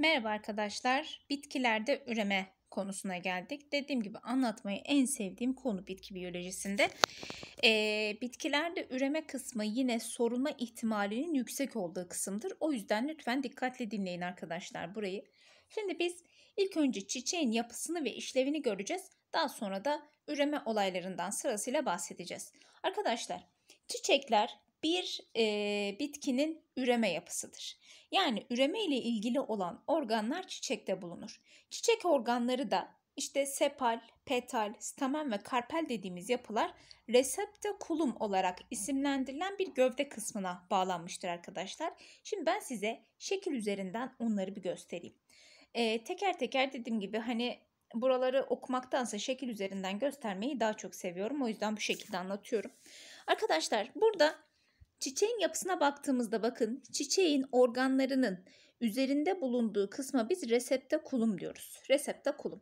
Merhaba arkadaşlar. Bitkilerde üreme konusuna geldik. Dediğim gibi anlatmayı en sevdiğim konu bitki biyolojisinde. Ee, bitkilerde üreme kısmı yine sorulma ihtimalinin yüksek olduğu kısımdır. O yüzden lütfen dikkatle dinleyin arkadaşlar burayı. Şimdi biz ilk önce çiçeğin yapısını ve işlevini göreceğiz. Daha sonra da üreme olaylarından sırasıyla bahsedeceğiz. Arkadaşlar çiçekler bir e, bitkinin üreme yapısıdır. Yani üreme ile ilgili olan organlar çiçekte bulunur. Çiçek organları da işte sepal, petal, stamen ve karpel dediğimiz yapılar kulum olarak isimlendirilen bir gövde kısmına bağlanmıştır arkadaşlar. Şimdi ben size şekil üzerinden onları bir göstereyim. E, teker teker dediğim gibi hani buraları okumaktansa şekil üzerinden göstermeyi daha çok seviyorum. O yüzden bu şekilde anlatıyorum. Arkadaşlar burada Çiçeğin yapısına baktığımızda bakın çiçeğin organlarının üzerinde bulunduğu kısma biz resepte kulum diyoruz. Resepte kulum.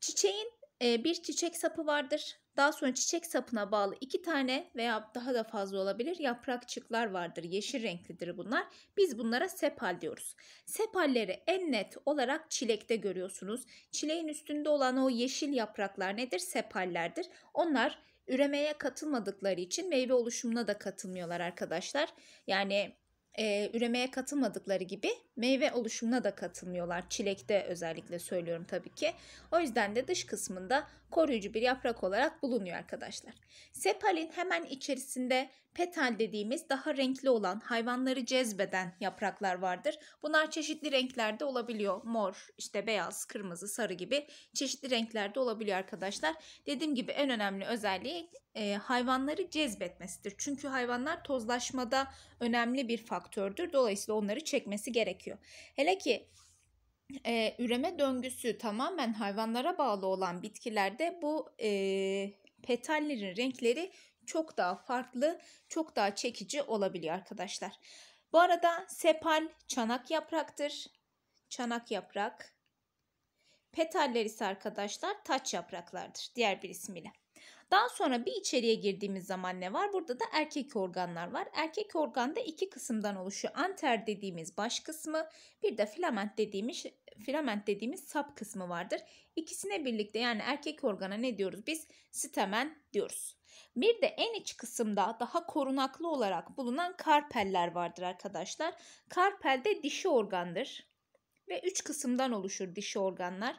Çiçeğin e, bir çiçek sapı vardır. Daha sonra çiçek sapına bağlı iki tane veya daha da fazla olabilir yaprakçıklar vardır. Yeşil renklidir bunlar. Biz bunlara sepal diyoruz. Sepalleri en net olarak çilekte görüyorsunuz. Çileğin üstünde olan o yeşil yapraklar nedir? Sepallerdir. Onlar üremeye katılmadıkları için meyve oluşumuna da katılmıyorlar arkadaşlar. Yani e, üremeye katılmadıkları gibi meyve oluşumuna da katılmıyorlar. Çilekte özellikle söylüyorum tabii ki. O yüzden de dış kısmında koruyucu bir yaprak olarak bulunuyor arkadaşlar. Sepalin hemen içerisinde petal dediğimiz daha renkli olan hayvanları cezbeden yapraklar vardır. Bunlar çeşitli renklerde olabiliyor. Mor, işte beyaz, kırmızı, sarı gibi çeşitli renklerde olabiliyor arkadaşlar. Dediğim gibi en önemli özelliği e, hayvanları cezbetmesidir. Çünkü hayvanlar tozlaşmada önemli bir faktördür. Dolayısıyla onları çekmesi gerekiyor. Hele ki e, üreme döngüsü tamamen hayvanlara bağlı olan bitkilerde bu e, petallerin renkleri çok daha farklı, çok daha çekici olabiliyor arkadaşlar. Bu arada sepal çanak yapraktır. Çanak yaprak. Petaller ise arkadaşlar taç yapraklardır diğer bir ismiyle. Daha sonra bir içeriye girdiğimiz zaman ne var? Burada da erkek organlar var. Erkek organ da iki kısımdan oluşuyor. Anter dediğimiz baş kısmı, bir de filament dediğimiz filament dediğimiz sap kısmı vardır. İkisine birlikte yani erkek organa ne diyoruz? Biz stamen diyoruz. Bir de en iç kısımda daha korunaklı olarak bulunan karpeller vardır arkadaşlar. Karpel de dişi organdır ve üç kısımdan oluşur dişi organlar.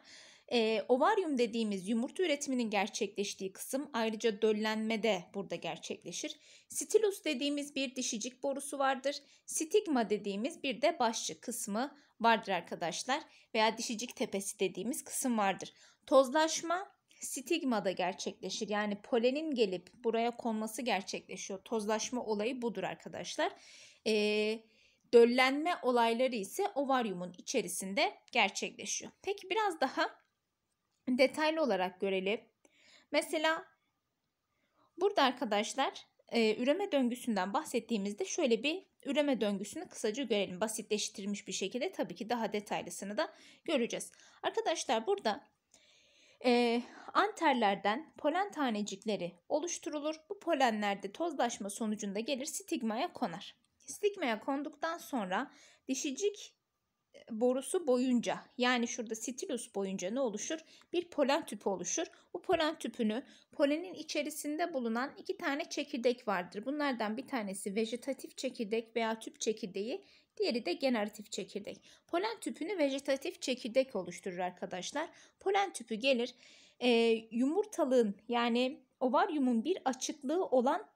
E, ovaryum dediğimiz yumurta üretiminin gerçekleştiği kısım ayrıca döllenme de burada gerçekleşir. Stilus dediğimiz bir dişicik borusu vardır. Stigma dediğimiz bir de başçı kısmı vardır arkadaşlar veya dişicik tepesi dediğimiz kısım vardır. Tozlaşma stigmada gerçekleşir. Yani polenin gelip buraya konması gerçekleşiyor. Tozlaşma olayı budur arkadaşlar. Ee, döllenme olayları ise ovaryumun içerisinde gerçekleşiyor. Peki biraz daha detaylı olarak görelim. Mesela burada arkadaşlar e, üreme döngüsünden bahsettiğimizde şöyle bir üreme döngüsünü kısaca görelim. Basitleştirilmiş bir şekilde tabii ki daha detaylısını da göreceğiz. Arkadaşlar burada e, anterlerden polen tanecikleri oluşturulur. Bu polenlerde tozlaşma sonucunda gelir stigmaya konar. Stigmaya konduktan sonra dişicik borusu boyunca yani şurada stilus boyunca ne oluşur? Bir polen tüpü oluşur. Bu polen tüpünü polenin içerisinde bulunan iki tane çekirdek vardır. Bunlardan bir tanesi vejetatif çekirdek veya tüp çekirdeği Diğeri de generatif çekirdek. Polen tüpünü vejetatif çekirdek oluşturur arkadaşlar. Polen tüpü gelir e, yumurtalığın yani ovaryumun bir açıklığı olan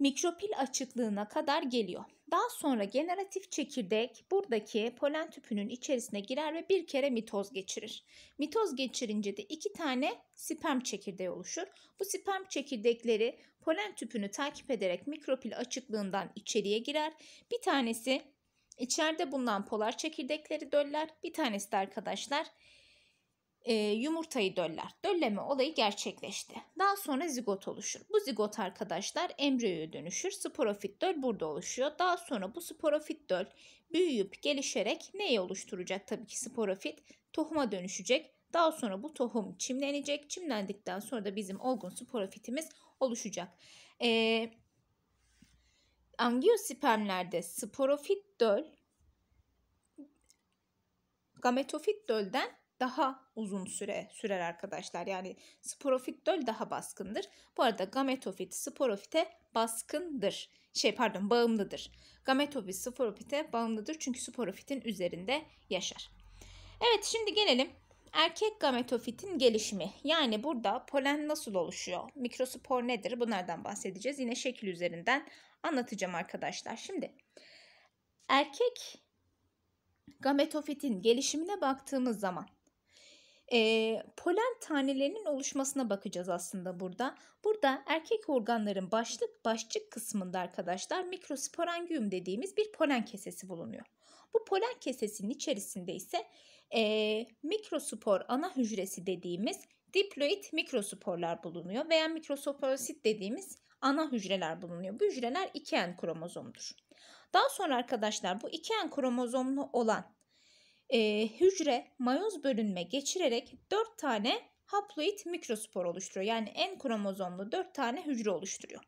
mikropil açıklığına kadar geliyor. Daha sonra generatif çekirdek buradaki polen tüpünün içerisine girer ve bir kere mitoz geçirir. Mitoz geçirince de iki tane sperm çekirdeği oluşur. Bu sperm çekirdekleri polen tüpünü takip ederek mikropil açıklığından içeriye girer. Bir tanesi içeride bulunan polar çekirdekleri döller. Bir tanesi de arkadaşlar e, yumurtayı döller. Dölleme olayı gerçekleşti. Daha sonra zigot oluşur. Bu zigot arkadaşlar embriyoya dönüşür. Sporofit döl burada oluşuyor. Daha sonra bu sporofit döl büyüyüp gelişerek neyi oluşturacak? Tabii ki sporofit tohuma dönüşecek. Daha sonra bu tohum çimlenecek. Çimlendikten sonra da bizim olgun sporofitimiz oluşacak. Ee, angiospermlerde sporofit döl gametofit dölden daha uzun süre sürer arkadaşlar. Yani sporofit döl daha baskındır. Bu arada gametofit sporofite baskındır. Şey pardon bağımlıdır. Gametofit sporofite bağımlıdır çünkü sporofitin üzerinde yaşar. Evet şimdi gelelim erkek gametofitin gelişimi. Yani burada polen nasıl oluşuyor? Mikrospor nedir? Bunlardan bahsedeceğiz. Yine şekil üzerinden anlatacağım arkadaşlar. Şimdi erkek gametofitin gelişimine baktığımız zaman e, polen tanelerinin oluşmasına bakacağız aslında burada. Burada erkek organların başlık başçık kısmında arkadaşlar mikrosporangium dediğimiz bir polen kesesi bulunuyor. Bu polen kesesinin içerisinde ise e, mikrospor ana hücresi dediğimiz diploid mikrosporlar bulunuyor veya mikrosporosit dediğimiz ana hücreler bulunuyor. Bu hücreler 2N kromozomdur. Daha sonra arkadaşlar bu 2N kromozomlu olan e, hücre mayoz bölünme geçirerek 4 tane haploid mikrospor oluşturuyor. Yani en kromozomlu 4 tane hücre oluşturuyor.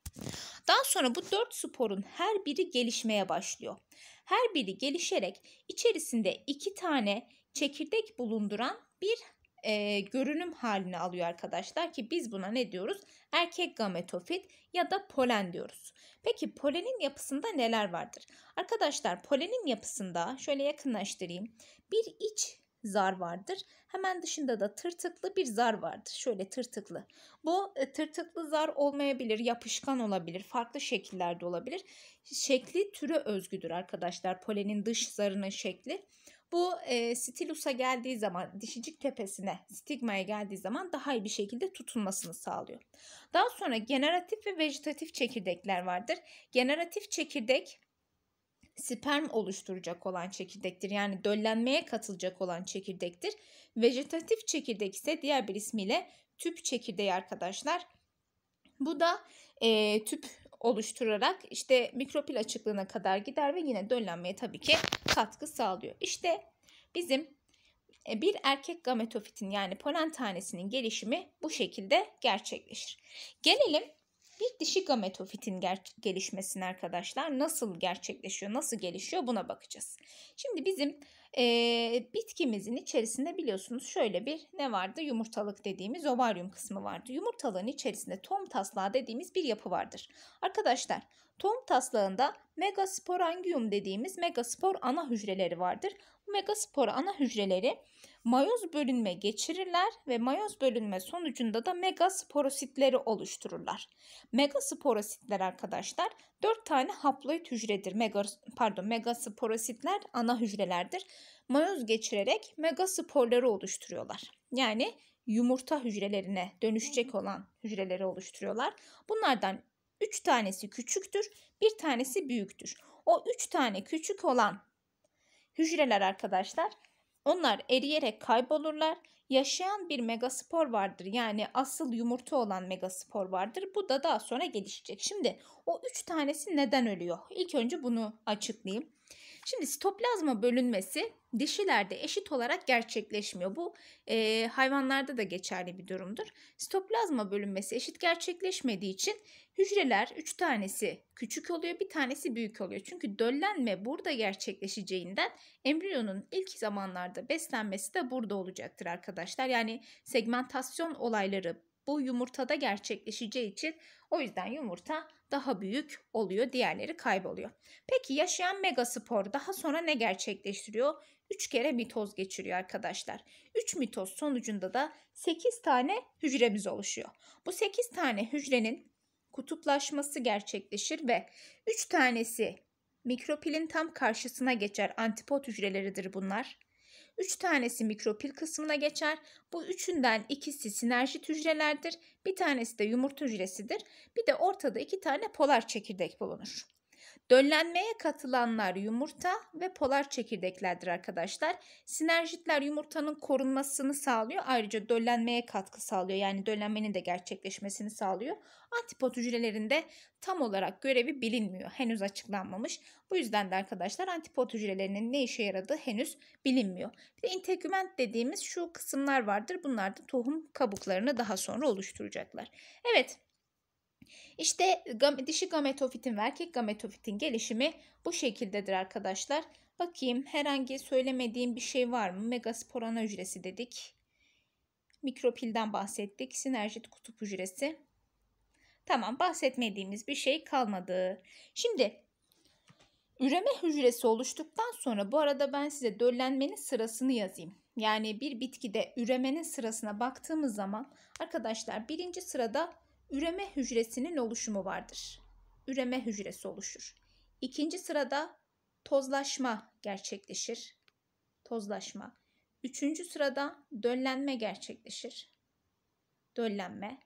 Daha sonra bu 4 sporun her biri gelişmeye başlıyor. Her biri gelişerek içerisinde 2 tane çekirdek bulunduran bir e, görünüm halini alıyor arkadaşlar ki biz buna ne diyoruz? Erkek gametofit ya da polen diyoruz. Peki polenin yapısında neler vardır? Arkadaşlar polenin yapısında şöyle yakınlaştırayım bir iç zar vardır. Hemen dışında da tırtıklı bir zar vardır. Şöyle tırtıklı. Bu e, tırtıklı zar olmayabilir, yapışkan olabilir, farklı şekillerde olabilir. Şekli türe özgüdür arkadaşlar. Polenin dış zarının şekli. Bu e, stilusa geldiği zaman, dişicik tepesine, stigmaya geldiği zaman daha iyi bir şekilde tutunmasını sağlıyor. Daha sonra generatif ve vejetatif çekirdekler vardır. Generatif çekirdek sperm oluşturacak olan çekirdektir. Yani döllenmeye katılacak olan çekirdektir. Vejetatif çekirdek ise diğer bir ismiyle tüp çekirdeği arkadaşlar. Bu da e, tüp oluşturarak işte mikropil açıklığına kadar gider ve yine döllenmeye tabii ki katkı sağlıyor. İşte bizim e, bir erkek gametofitin yani polen tanesinin gelişimi bu şekilde gerçekleşir. Gelelim bir dişi gametofitin gelişmesini arkadaşlar nasıl gerçekleşiyor, nasıl gelişiyor buna bakacağız. Şimdi bizim e, bitkimizin içerisinde biliyorsunuz şöyle bir ne vardı? Yumurtalık dediğimiz ovaryum kısmı vardı. Yumurtalığın içerisinde tom taslağı dediğimiz bir yapı vardır. Arkadaşlar tom taslağında megasporangium dediğimiz megaspor ana hücreleri vardır. Megaspor ana hücreleri mayoz bölünme geçirirler ve mayoz bölünme sonucunda da megasporositleri oluştururlar. Megasporositler arkadaşlar 4 tane haploid hücredir. Mega, pardon megasporositler ana hücrelerdir. Mayoz geçirerek megasporları oluşturuyorlar. Yani yumurta hücrelerine dönüşecek olan hücreleri oluşturuyorlar. Bunlardan 3 tanesi küçüktür, bir tanesi büyüktür. O 3 tane küçük olan hücreler arkadaşlar. Onlar eriyerek kaybolurlar. Yaşayan bir megaspor vardır. Yani asıl yumurta olan megaspor vardır. Bu da daha sonra gelişecek. Şimdi o üç tanesi neden ölüyor? İlk önce bunu açıklayayım. Şimdi sitoplazma bölünmesi dişilerde eşit olarak gerçekleşmiyor. Bu e, hayvanlarda da geçerli bir durumdur. Sitoplazma bölünmesi eşit gerçekleşmediği için hücreler 3 tanesi küçük oluyor bir tanesi büyük oluyor. Çünkü döllenme burada gerçekleşeceğinden embriyonun ilk zamanlarda beslenmesi de burada olacaktır arkadaşlar. Yani segmentasyon olayları bu yumurtada gerçekleşeceği için o yüzden yumurta daha büyük oluyor, diğerleri kayboluyor. Peki yaşayan megaspor daha sonra ne gerçekleştiriyor? 3 kere mitoz geçiriyor arkadaşlar. 3 mitoz sonucunda da 8 tane hücremiz oluşuyor. Bu 8 tane hücrenin kutuplaşması gerçekleşir ve 3 tanesi mikropilin tam karşısına geçer antipot hücreleridir bunlar. 3 tanesi mikropil kısmına geçer. Bu üçünden ikisi sinerjit hücrelerdir. Bir tanesi de yumurta hücresidir. Bir de ortada iki tane polar çekirdek bulunur. Döllenmeye katılanlar yumurta ve polar çekirdeklerdir arkadaşlar. Sinerjitler yumurtanın korunmasını sağlıyor. Ayrıca döllenmeye katkı sağlıyor. Yani döllenmenin de gerçekleşmesini sağlıyor. Antipod hücrelerinde tam olarak görevi bilinmiyor. Henüz açıklanmamış. Bu yüzden de arkadaşlar antipod hücrelerinin ne işe yaradığı henüz bilinmiyor. Bir de integüment dediğimiz şu kısımlar vardır. Bunlar da tohum kabuklarını daha sonra oluşturacaklar. Evet. İşte dişi gametofitin ve erkek gametofitin gelişimi bu şekildedir arkadaşlar. Bakayım herhangi söylemediğim bir şey var mı? Megaspor ana hücresi dedik. Mikropilden bahsettik. Sinerjit kutup hücresi. Tamam bahsetmediğimiz bir şey kalmadı. Şimdi üreme hücresi oluştuktan sonra bu arada ben size döllenmenin sırasını yazayım. Yani bir bitkide üremenin sırasına baktığımız zaman arkadaşlar birinci sırada üreme hücresinin oluşumu vardır. Üreme hücresi oluşur. İkinci sırada tozlaşma gerçekleşir. Tozlaşma. Üçüncü sırada döllenme gerçekleşir. Döllenme.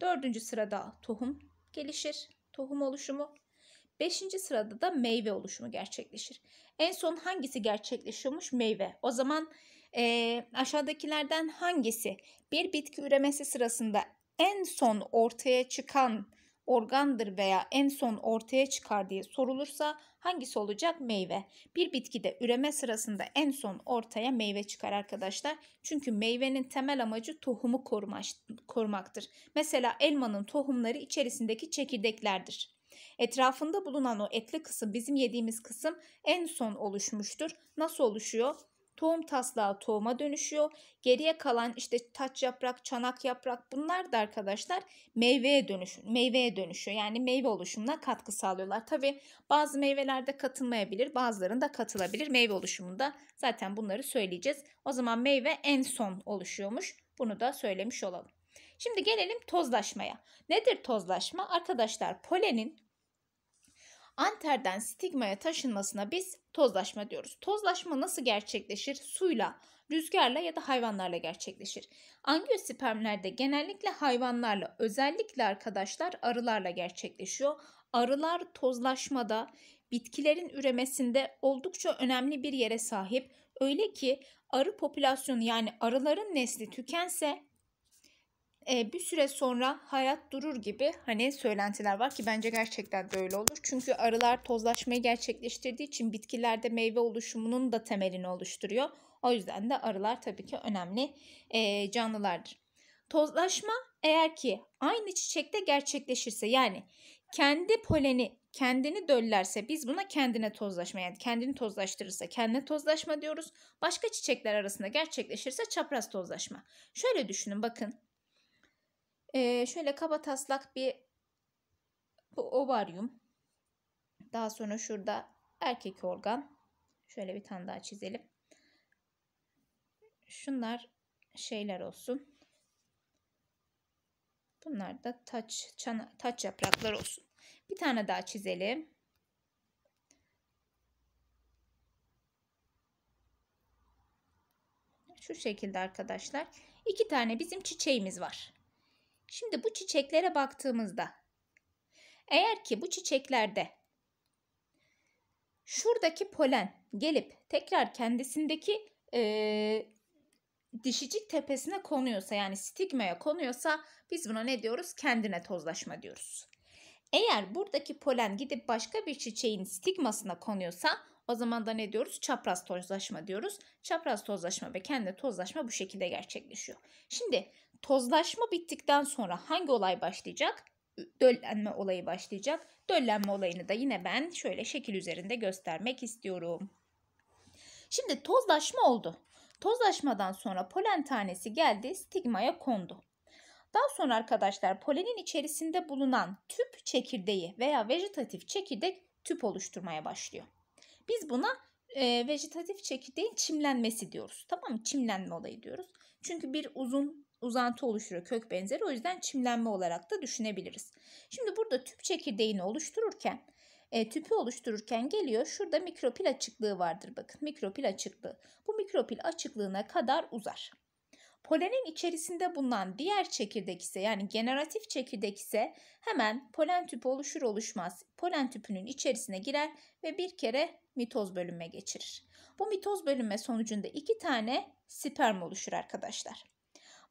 Dördüncü sırada tohum gelişir. Tohum oluşumu. Beşinci sırada da meyve oluşumu gerçekleşir. En son hangisi gerçekleşiyormuş? Meyve. O zaman e, aşağıdakilerden hangisi bir bitki üremesi sırasında en son ortaya çıkan organdır veya en son ortaya çıkar diye sorulursa hangisi olacak? Meyve. Bir bitkide üreme sırasında en son ortaya meyve çıkar arkadaşlar. Çünkü meyvenin temel amacı tohumu korumaktır. Mesela elmanın tohumları içerisindeki çekirdeklerdir. Etrafında bulunan o etli kısım bizim yediğimiz kısım en son oluşmuştur. Nasıl oluşuyor? Tohum taslağı tohuma dönüşüyor. Geriye kalan işte taç yaprak, çanak yaprak bunlar da arkadaşlar meyveye dönüş meyveye dönüşüyor. Yani meyve oluşumuna katkı sağlıyorlar. Tabi bazı meyvelerde katılmayabilir, bazılarında katılabilir. Meyve oluşumunda zaten bunları söyleyeceğiz. O zaman meyve en son oluşuyormuş. Bunu da söylemiş olalım. Şimdi gelelim tozlaşmaya. Nedir tozlaşma? Arkadaşlar polenin anterden stigmaya taşınmasına biz tozlaşma diyoruz. Tozlaşma nasıl gerçekleşir? Suyla, rüzgarla ya da hayvanlarla gerçekleşir. Angiospermlerde genellikle hayvanlarla, özellikle arkadaşlar arılarla gerçekleşiyor. Arılar tozlaşmada, bitkilerin üremesinde oldukça önemli bir yere sahip. Öyle ki arı popülasyonu yani arıların nesli tükense e, bir süre sonra hayat durur gibi hani söylentiler var ki bence gerçekten de öyle olur. Çünkü arılar tozlaşmayı gerçekleştirdiği için bitkilerde meyve oluşumunun da temelini oluşturuyor. O yüzden de arılar tabii ki önemli e, canlılardır. Tozlaşma eğer ki aynı çiçekte gerçekleşirse yani kendi poleni kendini döllerse biz buna kendine tozlaşma yani kendini tozlaştırırsa kendine tozlaşma diyoruz. Başka çiçekler arasında gerçekleşirse çapraz tozlaşma. Şöyle düşünün bakın ee, şöyle kaba taslak bir bu ovaryum. Daha sonra şurada erkek organ. Şöyle bir tane daha çizelim. Şunlar şeyler olsun. Bunlar da taç, çana, taç yapraklar olsun. Bir tane daha çizelim. Şu şekilde arkadaşlar. İki tane bizim çiçeğimiz var. Şimdi bu çiçeklere baktığımızda eğer ki bu çiçeklerde şuradaki polen gelip tekrar kendisindeki e, dişicik tepesine konuyorsa yani stigmaya konuyorsa biz buna ne diyoruz? Kendine tozlaşma diyoruz. Eğer buradaki polen gidip başka bir çiçeğin stigmasına konuyorsa o zaman da ne diyoruz? Çapraz tozlaşma diyoruz. Çapraz tozlaşma ve kendi tozlaşma bu şekilde gerçekleşiyor. Şimdi Tozlaşma bittikten sonra hangi olay başlayacak? Döllenme olayı başlayacak. Döllenme olayını da yine ben şöyle şekil üzerinde göstermek istiyorum. Şimdi tozlaşma oldu. Tozlaşmadan sonra polen tanesi geldi stigmaya kondu. Daha sonra arkadaşlar polenin içerisinde bulunan tüp çekirdeği veya vejetatif çekirdek tüp oluşturmaya başlıyor. Biz buna e, vejetatif çekirdeğin çimlenmesi diyoruz. Tamam mı? Çimlenme olayı diyoruz. Çünkü bir uzun uzantı oluşturuyor kök benzeri. O yüzden çimlenme olarak da düşünebiliriz. Şimdi burada tüp çekirdeğini oluştururken e, tüpü oluştururken geliyor. Şurada mikropil açıklığı vardır bakın. Mikropil açıklığı. Bu mikropil açıklığına kadar uzar. Polenin içerisinde bulunan diğer çekirdek ise yani generatif çekirdek ise hemen polen tüpü oluşur oluşmaz polen tüpünün içerisine girer ve bir kere mitoz bölünme geçirir. Bu mitoz bölünme sonucunda iki tane sperm oluşur arkadaşlar.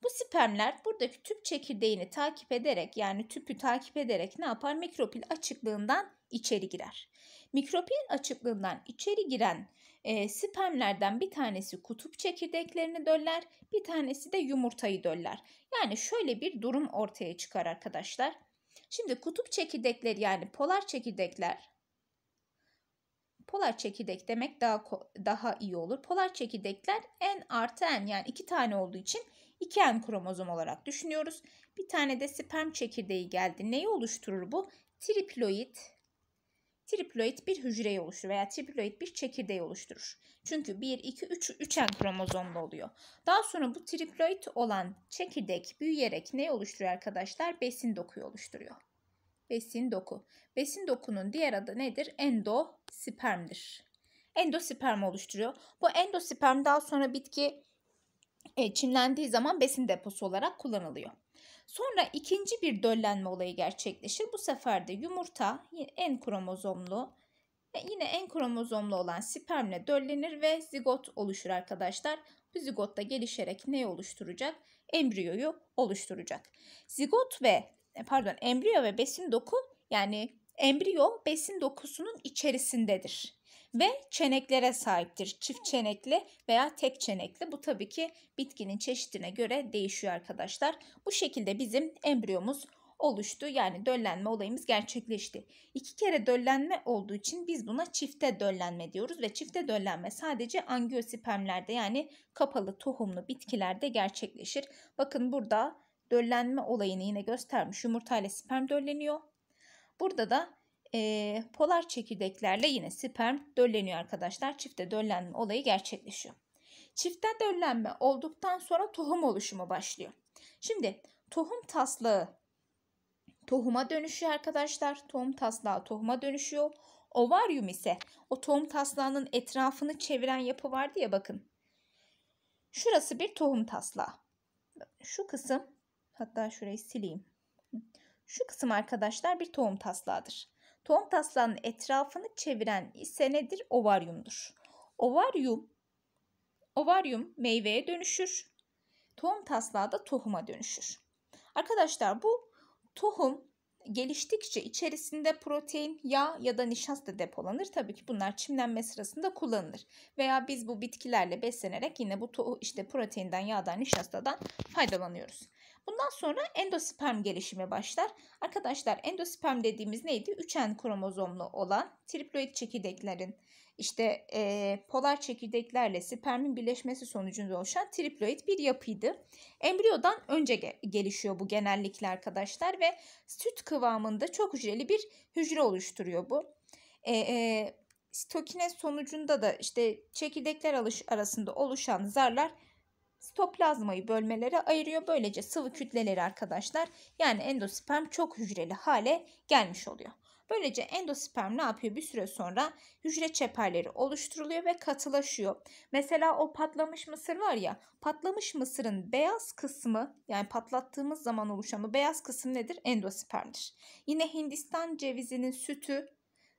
Bu spermler buradaki tüp çekirdeğini takip ederek yani tüpü takip ederek ne yapar? Mikropil açıklığından içeri girer. Mikropil açıklığından içeri giren e, spermlerden bir tanesi kutup çekirdeklerini döller, bir tanesi de yumurtayı döller. Yani şöyle bir durum ortaya çıkar arkadaşlar. Şimdi kutup çekirdekleri yani polar çekirdekler polar çekirdek demek daha daha iyi olur. Polar çekirdekler en artı en yani iki tane olduğu için 2M kromozom olarak düşünüyoruz. Bir tane de sperm çekirdeği geldi. Neyi oluşturur bu? Triploid. Triploid bir hücreyi oluşturur veya triploid bir çekirdeği oluşturur. Çünkü 1, 2, 3, 3N kromozomlu oluyor. Daha sonra bu triploid olan çekirdek büyüyerek ne oluşturuyor arkadaşlar? Besin dokuyu oluşturuyor. Besin doku. Besin dokunun diğer adı nedir? Endospermdir endosperm oluşturuyor. Bu endosperm daha sonra bitki e, çimlendiği zaman besin deposu olarak kullanılıyor. Sonra ikinci bir döllenme olayı gerçekleşir. Bu sefer de yumurta en kromozomlu e, yine en kromozomlu olan spermle döllenir ve zigot oluşur arkadaşlar. Bu zigot da gelişerek neyi oluşturacak? Embriyoyu oluşturacak. Zigot ve e, pardon embriyo ve besin doku yani embriyo besin dokusunun içerisindedir ve çeneklere sahiptir. Çift çenekli veya tek çenekli. Bu tabii ki bitkinin çeşidine göre değişiyor arkadaşlar. Bu şekilde bizim embriyomuz oluştu. Yani döllenme olayımız gerçekleşti. İki kere döllenme olduğu için biz buna çifte döllenme diyoruz ve çifte döllenme sadece angiospermlerde yani kapalı tohumlu bitkilerde gerçekleşir. Bakın burada döllenme olayını yine göstermiş. Yumurta ile sperm dölleniyor. Burada da e, polar çekirdeklerle yine sperm dölleniyor arkadaşlar. Çifte döllenme olayı gerçekleşiyor. Çifte döllenme olduktan sonra tohum oluşumu başlıyor. Şimdi tohum taslağı tohuma dönüşüyor arkadaşlar. Tohum taslağı tohuma dönüşüyor. Ovaryum ise o tohum taslağının etrafını çeviren yapı vardı ya bakın. Şurası bir tohum taslağı. Şu kısım hatta şurayı sileyim. Şu kısım arkadaşlar bir tohum taslağıdır. Ton taslanın etrafını çeviren ise nedir? Ovaryumdur. Ovaryum ovaryum meyveye dönüşür. Tohum taslağı da tohuma dönüşür. Arkadaşlar bu tohum geliştikçe içerisinde protein, yağ ya da nişasta depolanır. Tabii ki bunlar çimlenme sırasında kullanılır. Veya biz bu bitkilerle beslenerek yine bu işte proteinden, yağdan, nişastadan faydalanıyoruz. Bundan sonra endosperm gelişimi başlar. Arkadaşlar endosperm dediğimiz neydi? Üçen kromozomlu olan triploid çekirdeklerin işte e, polar çekirdeklerle spermin birleşmesi sonucunda oluşan triploid bir yapıydı. Embriyodan önce ge gelişiyor bu genellikle arkadaşlar ve süt kıvamında çok hücreli bir hücre oluşturuyor bu. E, e, sitokine sonucunda da işte çekirdekler arasında oluşan zarlar stoplazmayı bölmelere ayırıyor. Böylece sıvı kütleleri arkadaşlar yani endosperm çok hücreli hale gelmiş oluyor. Böylece endosperm ne yapıyor? Bir süre sonra hücre çeperleri oluşturuluyor ve katılaşıyor. Mesela o patlamış mısır var ya, patlamış mısırın beyaz kısmı yani patlattığımız zaman oluşan o beyaz kısım nedir? Endospermdir. Yine Hindistan cevizinin sütü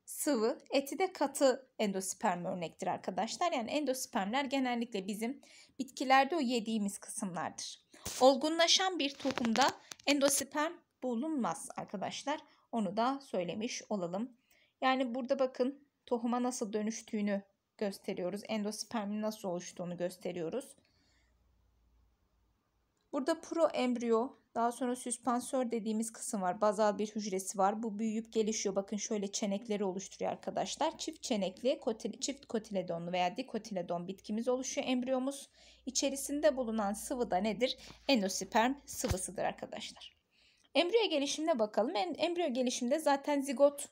sıvı, eti de katı endosperm örnektir arkadaşlar. Yani endospermler genellikle bizim bitkilerde o yediğimiz kısımlardır. Olgunlaşan bir tohumda endosperm bulunmaz arkadaşlar. Onu da söylemiş olalım. Yani burada bakın tohuma nasıl dönüştüğünü gösteriyoruz. Endospermin nasıl oluştuğunu gösteriyoruz. Burada proembriyo daha sonra süspansör dediğimiz kısım var. Bazal bir hücresi var. Bu büyüyüp gelişiyor. Bakın şöyle çenekleri oluşturuyor arkadaşlar. Çift çenekli kotil, çift kotiledonlu veya dikotiledon bitkimiz oluşuyor embriyomuz. İçerisinde bulunan sıvı da nedir? Endosperm sıvısıdır arkadaşlar. Embriyo gelişimine bakalım. Embriyo gelişimde zaten zigot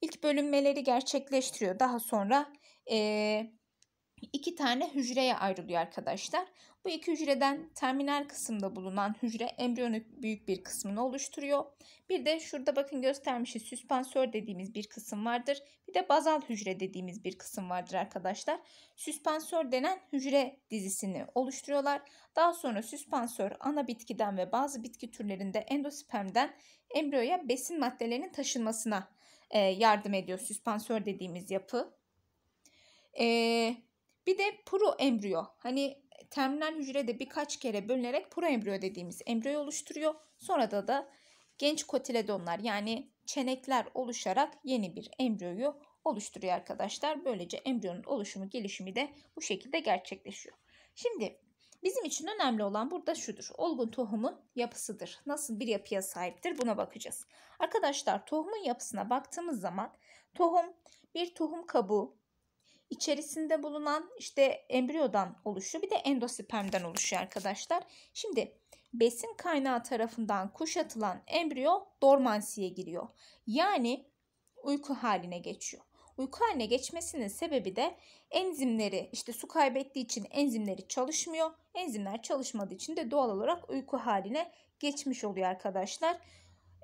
ilk bölünmeleri gerçekleştiriyor. Daha sonra e, iki tane hücreye ayrılıyor arkadaşlar. Bu iki hücreden terminal kısımda bulunan hücre embriyonun büyük bir kısmını oluşturuyor. Bir de şurada bakın göstermişiz süspansör dediğimiz bir kısım vardır. Bir de bazal hücre dediğimiz bir kısım vardır arkadaşlar. Süspansör denen hücre dizisini oluşturuyorlar. Daha sonra süspansör ana bitkiden ve bazı bitki türlerinde endospermden embriyoya besin maddelerinin taşınmasına e, yardım ediyor süspansör dediğimiz yapı. Ee, bir de proembriyo. Hani terminal hücrede birkaç kere bölünerek proembriyo dediğimiz embriyo oluşturuyor. Sonra da da genç kotiledonlar yani çenekler oluşarak yeni bir embriyoyu oluşturuyor arkadaşlar. Böylece embriyonun oluşumu gelişimi de bu şekilde gerçekleşiyor. Şimdi bizim için önemli olan burada şudur. Olgun tohumun yapısıdır. Nasıl bir yapıya sahiptir buna bakacağız. Arkadaşlar tohumun yapısına baktığımız zaman tohum bir tohum kabuğu içerisinde bulunan işte embriyodan oluşuyor. Bir de endospermden oluşuyor arkadaşlar. Şimdi besin kaynağı tarafından kuşatılan embriyo dormansiye giriyor. Yani uyku haline geçiyor. Uyku haline geçmesinin sebebi de enzimleri işte su kaybettiği için enzimleri çalışmıyor. Enzimler çalışmadığı için de doğal olarak uyku haline geçmiş oluyor arkadaşlar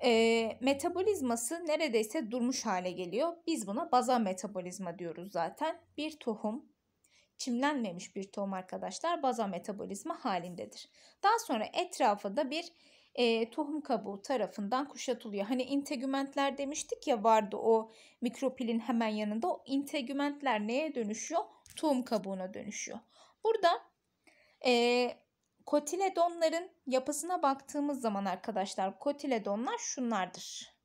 e, metabolizması neredeyse durmuş hale geliyor. Biz buna baza metabolizma diyoruz zaten. Bir tohum çimlenmemiş bir tohum arkadaşlar baza metabolizma halindedir. Daha sonra etrafı da bir e, tohum kabuğu tarafından kuşatılıyor. Hani integümentler demiştik ya vardı o mikropilin hemen yanında. O integümentler neye dönüşüyor? Tohum kabuğuna dönüşüyor. Burada e, Kotiledonların yapısına baktığımız zaman arkadaşlar kotiledonlar şunlardır.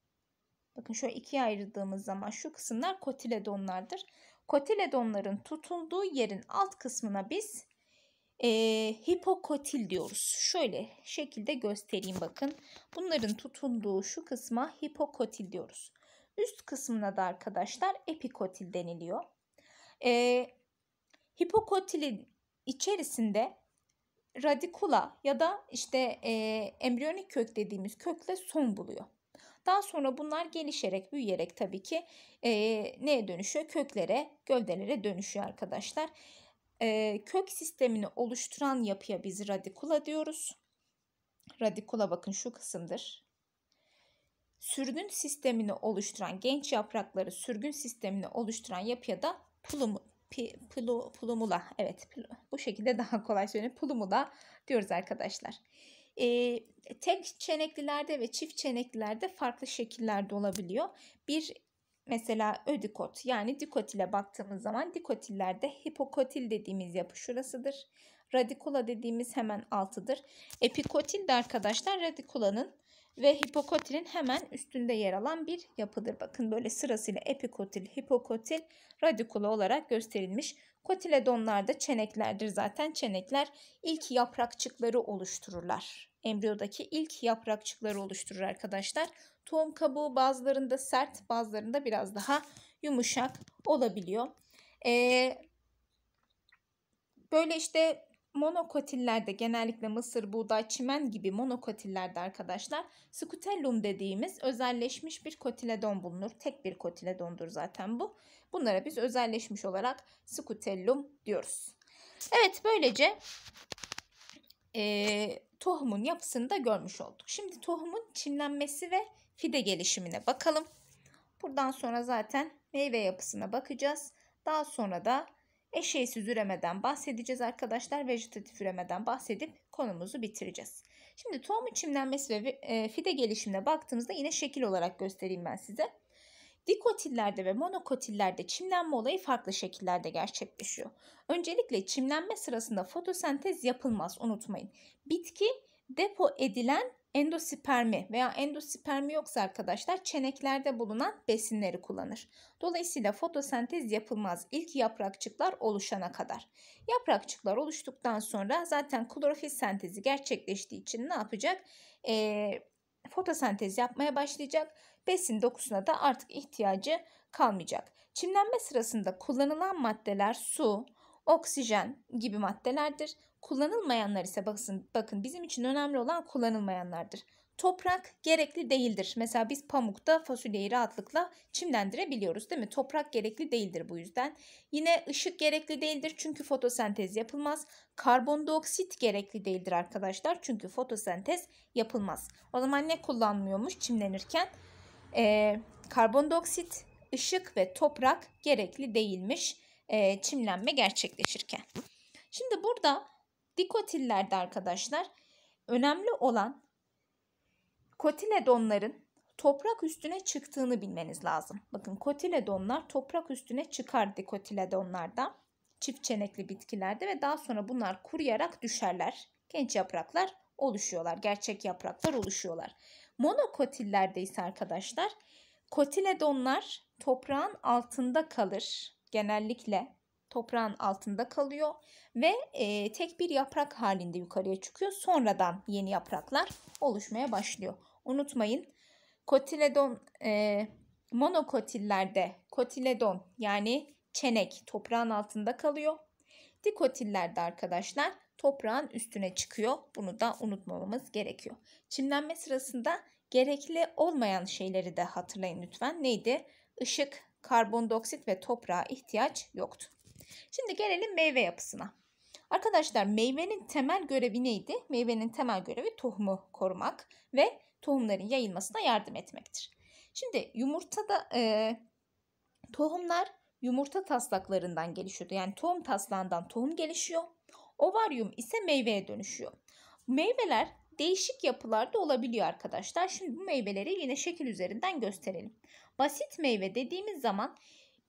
Bakın şöyle ikiye ayırdığımız zaman şu kısımlar kotiledonlardır. Kotiledonların tutulduğu yerin alt kısmına biz e, hipokotil diyoruz. Şöyle şekilde göstereyim bakın. Bunların tutunduğu şu kısma hipokotil diyoruz. Üst kısmına da arkadaşlar epikotil deniliyor. E, hipokotilin içerisinde radikula ya da işte e, embriyonik kök dediğimiz kökle son buluyor. Daha sonra bunlar gelişerek, büyüyerek tabii ki e, neye dönüşüyor? Köklere, gövdelere dönüşüyor arkadaşlar. E, kök sistemini oluşturan yapıya biz radikula diyoruz. Radikula bakın şu kısımdır. Sürgün sistemini oluşturan genç yaprakları sürgün sistemini oluşturan yapıya da pulum, pi, plu, Evet plu, bu şekilde daha kolay söyleniyor. Plumula diyoruz arkadaşlar. E, tek çeneklilerde ve çift çeneklilerde farklı şekillerde olabiliyor. Bir mesela ödikot yani dikotile baktığımız zaman dikotillerde hipokotil dediğimiz yapı şurasıdır. Radikula dediğimiz hemen altıdır. Epikotil de arkadaşlar radikulanın ve hipokotilin hemen üstünde yer alan bir yapıdır. Bakın böyle sırasıyla epikotil, hipokotil, radikula olarak gösterilmiş. Kotiledonlar da çeneklerdir zaten. Çenekler ilk yaprakçıkları oluştururlar. Embriyodaki ilk yaprakçıkları oluşturur arkadaşlar. Tohum kabuğu bazılarında sert, bazılarında biraz daha yumuşak olabiliyor. Ee, böyle işte monokotillerde genellikle mısır, buğday, çimen gibi monokotillerde arkadaşlar scutellum dediğimiz özelleşmiş bir kotiledon bulunur. Tek bir kotiledondur zaten bu. Bunlara biz özelleşmiş olarak scutellum diyoruz. Evet böylece e, tohumun yapısını da görmüş olduk. Şimdi tohumun çimlenmesi ve fide gelişimine bakalım. Buradan sonra zaten meyve yapısına bakacağız. Daha sonra da eşeğsiz üremeden bahsedeceğiz arkadaşlar. Vejetatif üremeden bahsedip konumuzu bitireceğiz. Şimdi tohum çimlenmesi ve e, fide gelişimine baktığımızda yine şekil olarak göstereyim ben size. Dikotillerde ve monokotillerde çimlenme olayı farklı şekillerde gerçekleşiyor. Öncelikle çimlenme sırasında fotosentez yapılmaz unutmayın. Bitki depo edilen endospermi veya endospermi yoksa arkadaşlar çeneklerde bulunan besinleri kullanır. Dolayısıyla fotosentez yapılmaz ilk yaprakçıklar oluşana kadar. Yaprakçıklar oluştuktan sonra zaten klorofil sentezi gerçekleştiği için ne yapacak? E, fotosentez yapmaya başlayacak. Besin dokusuna da artık ihtiyacı kalmayacak. Çimlenme sırasında kullanılan maddeler su, oksijen gibi maddelerdir. Kullanılmayanlar ise bakın, bakın bizim için önemli olan kullanılmayanlardır. Toprak gerekli değildir. Mesela biz pamukta fasulyeyi rahatlıkla çimlendirebiliyoruz değil mi? Toprak gerekli değildir bu yüzden. Yine ışık gerekli değildir çünkü fotosentez yapılmaz. Karbondioksit gerekli değildir arkadaşlar çünkü fotosentez yapılmaz. O zaman ne kullanmıyormuş çimlenirken? Ee, karbondioksit, ışık ve toprak gerekli değilmiş e, çimlenme gerçekleşirken. Şimdi burada Dikotillerde arkadaşlar önemli olan kotiledonların toprak üstüne çıktığını bilmeniz lazım. Bakın kotiledonlar toprak üstüne çıkar dikotiledonlarda çift çenekli bitkilerde ve daha sonra bunlar kuruyarak düşerler. Genç yapraklar oluşuyorlar. Gerçek yapraklar oluşuyorlar. Monokotillerde ise arkadaşlar kotiledonlar toprağın altında kalır genellikle toprağın altında kalıyor ve e, tek bir yaprak halinde yukarıya çıkıyor. Sonradan yeni yapraklar oluşmaya başlıyor. Unutmayın kotiledon e, monokotillerde kotiledon yani çenek toprağın altında kalıyor. Dikotillerde arkadaşlar toprağın üstüne çıkıyor. Bunu da unutmamamız gerekiyor. Çimlenme sırasında gerekli olmayan şeyleri de hatırlayın lütfen. Neydi? Işık, karbondioksit ve toprağa ihtiyaç yoktu. Şimdi gelelim meyve yapısına. Arkadaşlar meyvenin temel görevi neydi? Meyvenin temel görevi tohumu korumak ve tohumların yayılmasına yardım etmektir. Şimdi yumurtada e, tohumlar yumurta taslaklarından gelişiyordu. Yani tohum taslağından tohum gelişiyor. Ovaryum ise meyveye dönüşüyor. Meyveler değişik yapılarda olabiliyor arkadaşlar. Şimdi bu meyveleri yine şekil üzerinden gösterelim. Basit meyve dediğimiz zaman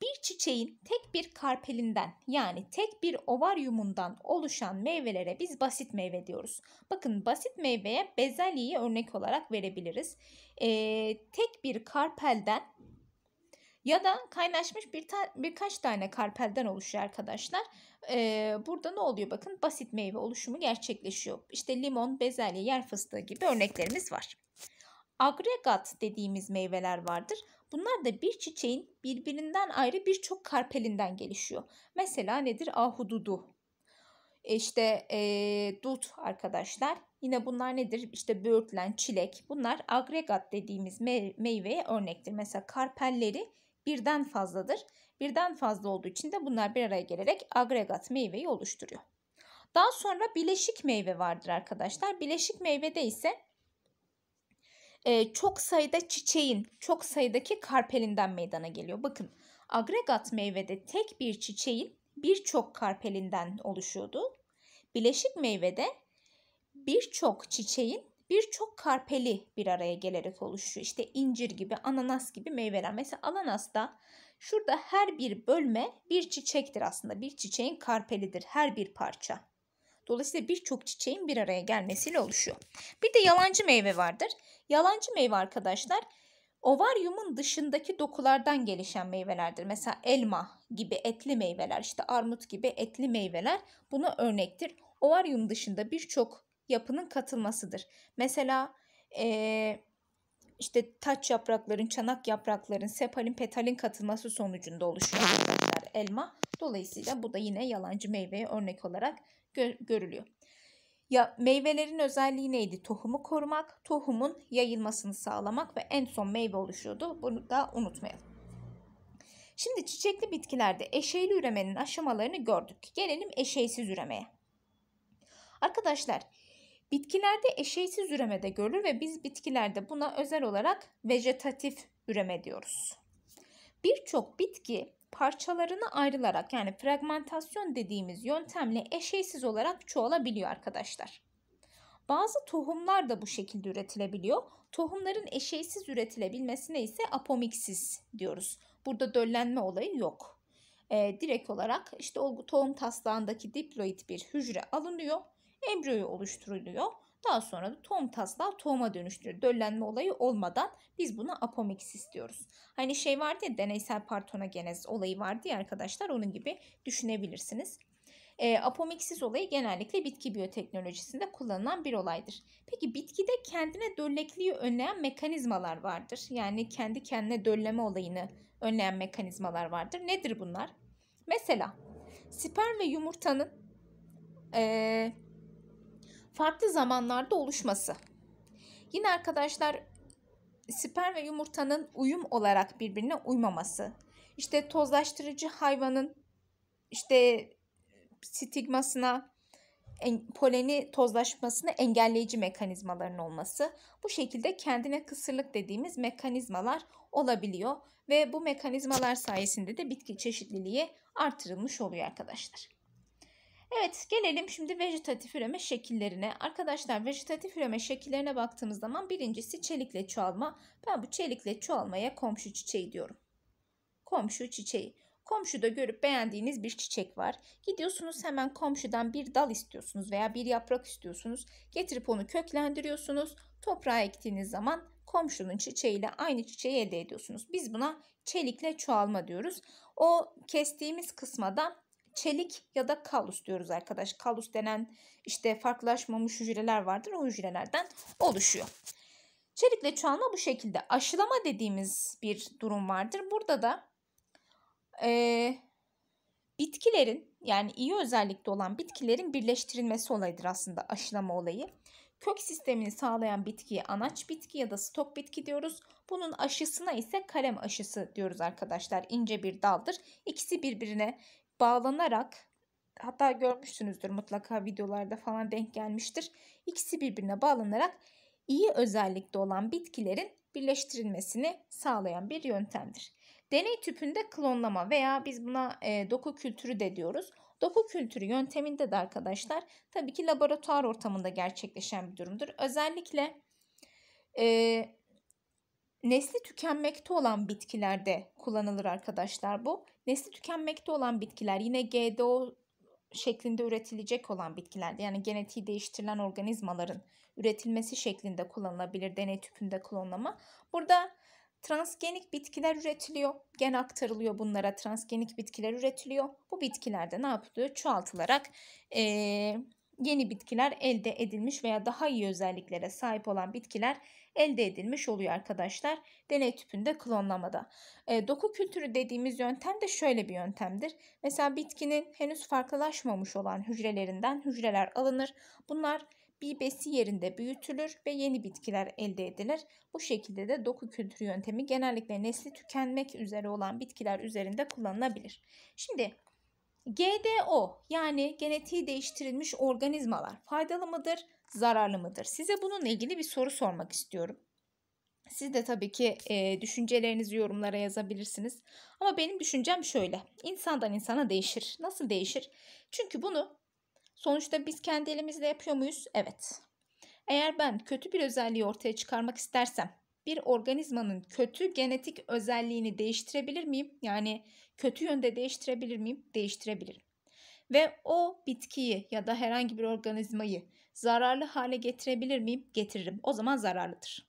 bir çiçeğin tek bir karpelinden yani tek bir ovaryumundan oluşan meyvelere biz basit meyve diyoruz. Bakın basit meyveye bezelyeyi örnek olarak verebiliriz. Ee, tek bir karpelden ya da kaynaşmış bir ta birkaç tane karpelden oluşuyor arkadaşlar. Ee, burada ne oluyor bakın basit meyve oluşumu gerçekleşiyor. İşte limon, bezelye, yer fıstığı gibi örneklerimiz var. Agregat dediğimiz meyveler vardır. Bunlar da bir çiçeğin birbirinden ayrı birçok karpelinden gelişiyor. Mesela nedir? Ahududu. E, işte ee, dut arkadaşlar. Yine bunlar nedir? İşte böğürtlen, çilek. Bunlar agregat dediğimiz me meyveye örnektir. Mesela karpelleri birden fazladır. Birden fazla olduğu için de bunlar bir araya gelerek agregat meyveyi oluşturuyor. Daha sonra bileşik meyve vardır arkadaşlar. Bileşik meyvede ise e, çok sayıda çiçeğin çok sayıdaki karpelinden meydana geliyor. Bakın agregat meyvede tek bir çiçeğin birçok karpelinden oluşuyordu. Bileşik meyvede birçok çiçeğin birçok karpeli bir araya gelerek oluşuyor. İşte incir gibi, ananas gibi meyveler. Mesela ananas da şurada her bir bölme bir çiçektir aslında. Bir çiçeğin karpelidir her bir parça. Dolayısıyla birçok çiçeğin bir araya gelmesiyle oluşuyor. Bir de yalancı meyve vardır. Yalancı meyve arkadaşlar ovaryumun dışındaki dokulardan gelişen meyvelerdir. Mesela elma gibi etli meyveler, işte armut gibi etli meyveler buna örnektir. Ovaryum dışında birçok yapının katılmasıdır. Mesela ee, işte taç yaprakların, çanak yaprakların, sepalin, petalin katılması sonucunda oluşuyor arkadaşlar elma. Dolayısıyla bu da yine yalancı meyveye örnek olarak gör görülüyor. Ya meyvelerin özelliği neydi? Tohumu korumak, tohumun yayılmasını sağlamak ve en son meyve oluşuyordu. Bunu da unutmayalım. Şimdi çiçekli bitkilerde eşeyli üremenin aşamalarını gördük. Gelelim eşeysiz üremeye. Arkadaşlar bitkilerde eşeysiz de görülür ve biz bitkilerde buna özel olarak vejetatif üreme diyoruz. Birçok bitki Parçalarını ayrılarak yani fragmentasyon dediğimiz yöntemle eşeysiz olarak çoğalabiliyor arkadaşlar. Bazı tohumlar da bu şekilde üretilebiliyor. Tohumların eşeysiz üretilebilmesine ise apomiksiz diyoruz. Burada döllenme olayı yok. Ee, direkt olarak işte tohum taslağındaki diploid bir hücre alınıyor. Embriyo oluşturuluyor daha sonra da tohum taslağı tohuma dönüştürür. Döllenme olayı olmadan biz buna apomiksis diyoruz. Hani şey vardı ya deneysel partonogenez olayı vardı ya arkadaşlar onun gibi düşünebilirsiniz. E, apomiksis olayı genellikle bitki biyoteknolojisinde kullanılan bir olaydır. Peki bitkide kendine döllekliği önleyen mekanizmalar vardır. Yani kendi kendine dölleme olayını önleyen mekanizmalar vardır. Nedir bunlar? Mesela sperm ve yumurtanın e, farklı zamanlarda oluşması. Yine arkadaşlar sperm ve yumurtanın uyum olarak birbirine uymaması. İşte tozlaştırıcı hayvanın işte stigmasına poleni tozlaşmasını engelleyici mekanizmaların olması. Bu şekilde kendine kısırlık dediğimiz mekanizmalar olabiliyor ve bu mekanizmalar sayesinde de bitki çeşitliliği artırılmış oluyor arkadaşlar. Evet gelelim şimdi vejetatif üreme şekillerine. Arkadaşlar vejetatif üreme şekillerine baktığımız zaman birincisi çelikle çoğalma. Ben bu çelikle çoğalmaya komşu çiçeği diyorum. Komşu çiçeği. Komşuda görüp beğendiğiniz bir çiçek var. Gidiyorsunuz hemen komşudan bir dal istiyorsunuz veya bir yaprak istiyorsunuz. Getirip onu köklendiriyorsunuz. Toprağa ektiğiniz zaman komşunun çiçeğiyle aynı çiçeği elde ediyorsunuz. Biz buna çelikle çoğalma diyoruz. O kestiğimiz kısma çelik ya da kalus diyoruz arkadaş. Kalus denen işte farklılaşmamış hücreler vardır. O hücrelerden oluşuyor. Çelikle çoğalma bu şekilde. Aşılama dediğimiz bir durum vardır. Burada da e, bitkilerin yani iyi özellikte olan bitkilerin birleştirilmesi olayıdır aslında aşılama olayı. Kök sistemini sağlayan bitkiye anaç bitki ya da stok bitki diyoruz. Bunun aşısına ise kalem aşısı diyoruz arkadaşlar. İnce bir daldır. İkisi birbirine bağlanarak hatta görmüşsünüzdür mutlaka videolarda falan denk gelmiştir. İkisi birbirine bağlanarak iyi özellikte olan bitkilerin birleştirilmesini sağlayan bir yöntemdir. Deney tüpünde klonlama veya biz buna e, doku kültürü de diyoruz. Doku kültürü yönteminde de arkadaşlar tabii ki laboratuvar ortamında gerçekleşen bir durumdur. Özellikle e, nesli tükenmekte olan bitkilerde kullanılır arkadaşlar bu. Nesli tükenmekte olan bitkiler yine GDO şeklinde üretilecek olan bitkilerde yani genetiği değiştirilen organizmaların üretilmesi şeklinde kullanılabilir deney tüpünde klonlama. Burada transgenik bitkiler üretiliyor. Gen aktarılıyor bunlara transgenik bitkiler üretiliyor. Bu bitkilerde ne yapılıyor? Çoğaltılarak ee, yeni bitkiler elde edilmiş veya daha iyi özelliklere sahip olan bitkiler elde edilmiş oluyor arkadaşlar. Deney tüpünde klonlamada. E, doku kültürü dediğimiz yöntem de şöyle bir yöntemdir. Mesela bitkinin henüz farklılaşmamış olan hücrelerinden hücreler alınır. Bunlar bir besi yerinde büyütülür ve yeni bitkiler elde edilir. Bu şekilde de doku kültürü yöntemi genellikle nesli tükenmek üzere olan bitkiler üzerinde kullanılabilir. Şimdi GDO yani genetiği değiştirilmiş organizmalar faydalı mıdır, zararlı mıdır? Size bununla ilgili bir soru sormak istiyorum. Siz de tabii ki e, düşüncelerinizi yorumlara yazabilirsiniz. Ama benim düşüncem şöyle. İnsandan insana değişir. Nasıl değişir? Çünkü bunu sonuçta biz kendi elimizle yapıyor muyuz? Evet. Eğer ben kötü bir özelliği ortaya çıkarmak istersem bir organizmanın kötü genetik özelliğini değiştirebilir miyim? Yani kötü yönde değiştirebilir miyim? Değiştirebilirim. Ve o bitkiyi ya da herhangi bir organizmayı zararlı hale getirebilir miyim? Getiririm. O zaman zararlıdır.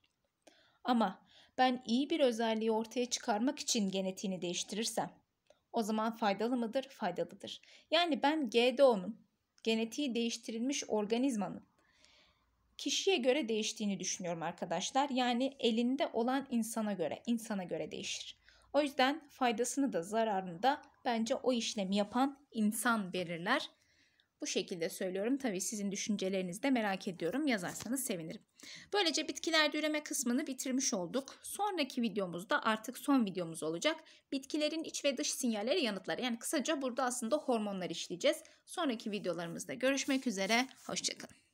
Ama ben iyi bir özelliği ortaya çıkarmak için genetiğini değiştirirsem o zaman faydalı mıdır? Faydalıdır. Yani ben GDO'nun genetiği değiştirilmiş organizmanın kişiye göre değiştiğini düşünüyorum arkadaşlar. Yani elinde olan insana göre, insana göre değişir. O yüzden faydasını da zararını da bence o işlemi yapan insan belirler. Bu şekilde söylüyorum. Tabii sizin düşüncelerinizi de merak ediyorum. Yazarsanız sevinirim. Böylece bitkiler düreme kısmını bitirmiş olduk. Sonraki videomuzda artık son videomuz olacak. Bitkilerin iç ve dış sinyalleri yanıtları. Yani kısaca burada aslında hormonlar işleyeceğiz. Sonraki videolarımızda görüşmek üzere. Hoşçakalın.